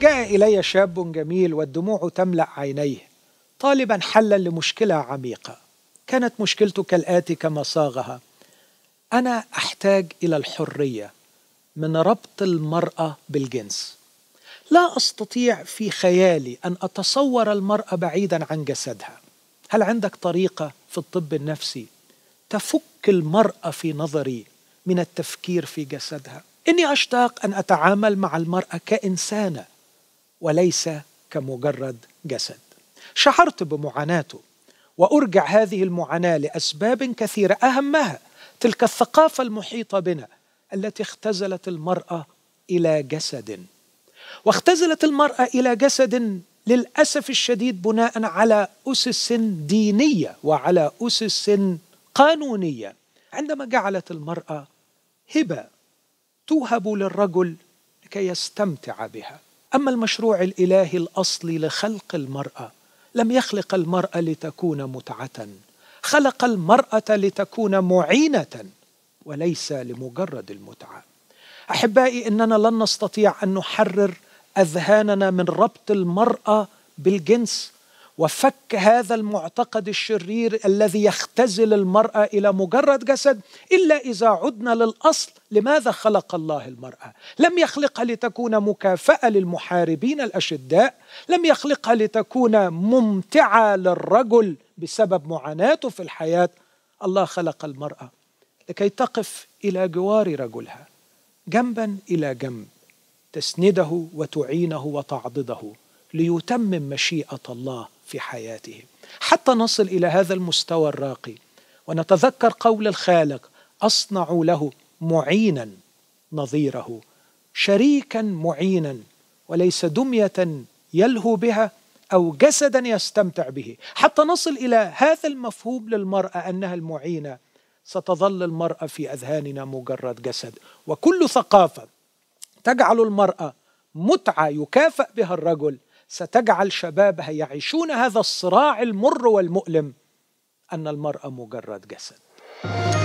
جاء إلي شاب جميل والدموع تملأ عينيه طالبا حلا لمشكلة عميقة كانت مشكلته كالآتي كما صاغها أنا أحتاج إلى الحرية من ربط المرأة بالجنس لا أستطيع في خيالي أن أتصور المرأة بعيدا عن جسدها هل عندك طريقة في الطب النفسي تفك المرأة في نظري من التفكير في جسدها إني أشتاق أن أتعامل مع المرأة كإنسانة وليس كمجرد جسد شعرت بمعاناته وارجع هذه المعاناه لاسباب كثيره اهمها تلك الثقافه المحيطه بنا التي اختزلت المراه الى جسد واختزلت المراه الى جسد للاسف الشديد بناء على اسس دينيه وعلى اسس قانونيه عندما جعلت المراه هبه توهب للرجل لكي يستمتع بها أما المشروع الإلهي الأصلي لخلق المرأة لم يخلق المرأة لتكون متعة خلق المرأة لتكون معينة وليس لمجرد المتعة أحبائي إننا لن نستطيع أن نحرر أذهاننا من ربط المرأة بالجنس وفك هذا المعتقد الشرير الذي يختزل المرأة إلى مجرد جسد إلا إذا عدنا للأصل لماذا خلق الله المرأة لم يخلقها لتكون مكافأة للمحاربين الأشداء لم يخلقها لتكون ممتعة للرجل بسبب معاناته في الحياة الله خلق المرأة لكي تقف إلى جوار رجلها جنبا إلى جنب تسنده وتعينه وتعضده ليتمم مشيئة الله في حياتهم حتى نصل الى هذا المستوى الراقي ونتذكر قول الخالق اصنع له معينا نظيره شريكا معينا وليس دميه يلهو بها او جسدا يستمتع به حتى نصل الى هذا المفهوم للمراه انها المعينه ستظل المراه في اذهاننا مجرد جسد وكل ثقافه تجعل المراه متعه يكافأ بها الرجل ستجعل شبابها يعيشون هذا الصراع المر والمؤلم أن المرأة مجرد جسد